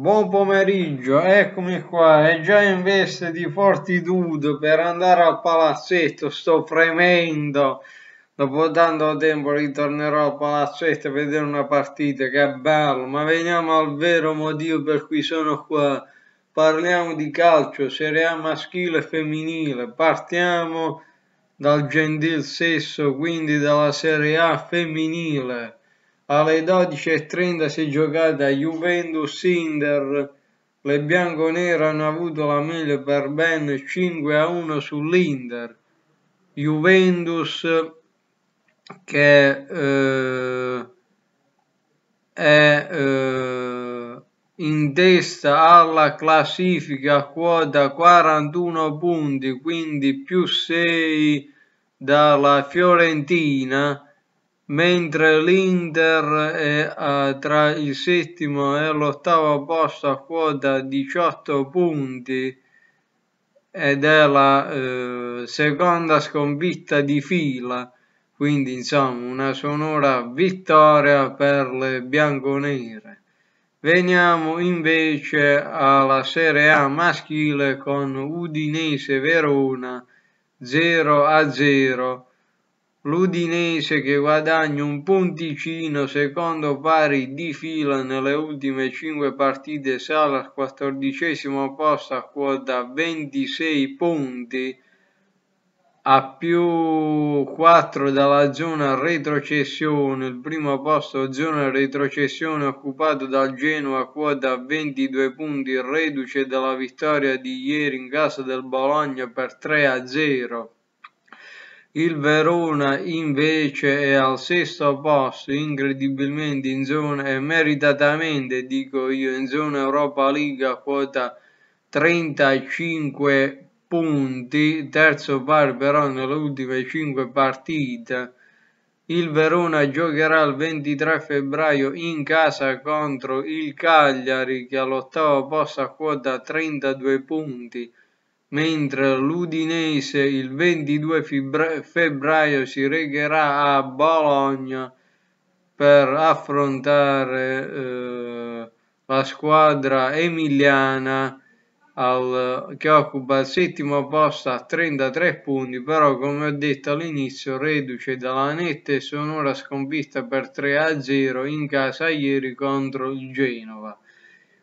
Buon pomeriggio, eccomi qua, è già in veste di fortitudo per andare al palazzetto, sto fremendo. Dopo tanto tempo ritornerò al palazzetto a vedere una partita, che bello, ma veniamo al vero motivo per cui sono qua. Parliamo di calcio, Serie A maschile e femminile, partiamo dal gentil sesso, quindi dalla Serie A femminile alle 12.30 si è giocata Juventus Inter. Le bianconere hanno avuto la meglio per ben 5 a 1 sull'Inter. Juventus che eh, è eh, in testa alla classifica a quota 41 punti, quindi più 6 dalla Fiorentina mentre l'Inter è uh, tra il settimo e l'ottavo posto a quota 18 punti ed è la uh, seconda sconfitta di fila quindi insomma una sonora vittoria per le bianconere veniamo invece alla Serie A maschile con Udinese Verona 0 a 0 L'Udinese che guadagna un punticino, secondo pari di fila nelle ultime 5 partite, sale al quattordicesimo posto a quota 26 punti a più 4 dalla zona retrocessione, il primo posto zona retrocessione occupato dal Genoa a quota 22 punti, reduce dalla vittoria di ieri in casa del Bologna per 3 a 0. Il Verona invece è al sesto posto, incredibilmente in zona e meritatamente, dico io, in zona Europa League a quota 35 punti, terzo par però nelle ultime 5 partite. Il Verona giocherà il 23 febbraio in casa contro il Cagliari che all'ottavo posto a quota 32 punti mentre l'Udinese il 22 febbraio si recherà a Bologna per affrontare eh, la squadra emiliana al, che occupa il settimo posto a 33 punti, però come ho detto all'inizio reduce dalla netta e sonora sconfitta per 3-0 in casa ieri contro il Genova.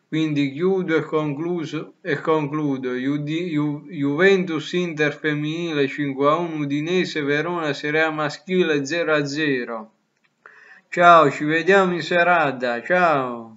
Quindi chiudo e concluso e concludo. Juventus Inter femminile 5 a 1, Udinese Verona Serie A maschile 0 a 0. Ciao, ci vediamo in serata. Ciao.